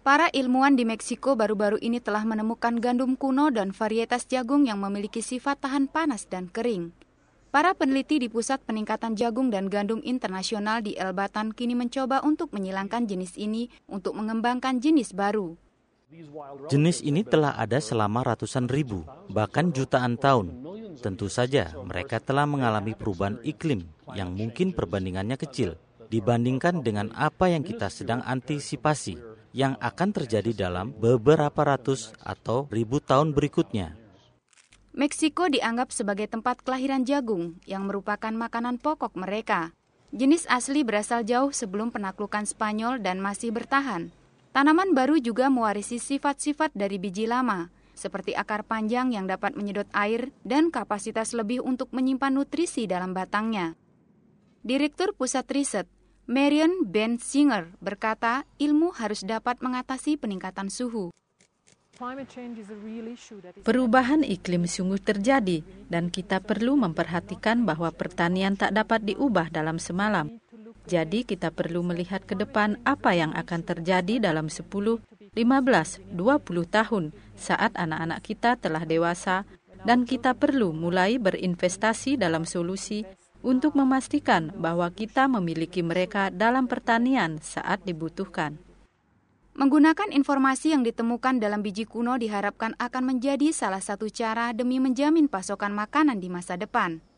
Para ilmuwan di Meksiko baru-baru ini telah menemukan gandum kuno dan varietas jagung yang memiliki sifat tahan panas dan kering. Para peneliti di Pusat Peningkatan Jagung dan Gandum Internasional di Elbatan kini mencoba untuk menyilangkan jenis ini untuk mengembangkan jenis baru. Jenis ini telah ada selama ratusan ribu, bahkan jutaan tahun. Tentu saja mereka telah mengalami perubahan iklim yang mungkin perbandingannya kecil dibandingkan dengan apa yang kita sedang antisipasi yang akan terjadi dalam beberapa ratus atau ribu tahun berikutnya. Meksiko dianggap sebagai tempat kelahiran jagung yang merupakan makanan pokok mereka. Jenis asli berasal jauh sebelum penaklukan Spanyol dan masih bertahan. Tanaman baru juga mewarisi sifat-sifat dari biji lama, seperti akar panjang yang dapat menyedot air dan kapasitas lebih untuk menyimpan nutrisi dalam batangnya. Direktur Pusat Riset Marion Ben Singer berkata, ilmu harus dapat mengatasi peningkatan suhu. Perubahan iklim sungguh terjadi, dan kita perlu memperhatikan bahwa pertanian tak dapat diubah dalam semalam. Jadi, kita perlu melihat ke depan apa yang akan terjadi dalam 10, 15, 20 tahun saat anak-anak kita telah dewasa, dan kita perlu mulai berinvestasi dalam solusi untuk memastikan bahwa kita memiliki mereka dalam pertanian saat dibutuhkan. Menggunakan informasi yang ditemukan dalam biji kuno diharapkan akan menjadi salah satu cara demi menjamin pasokan makanan di masa depan.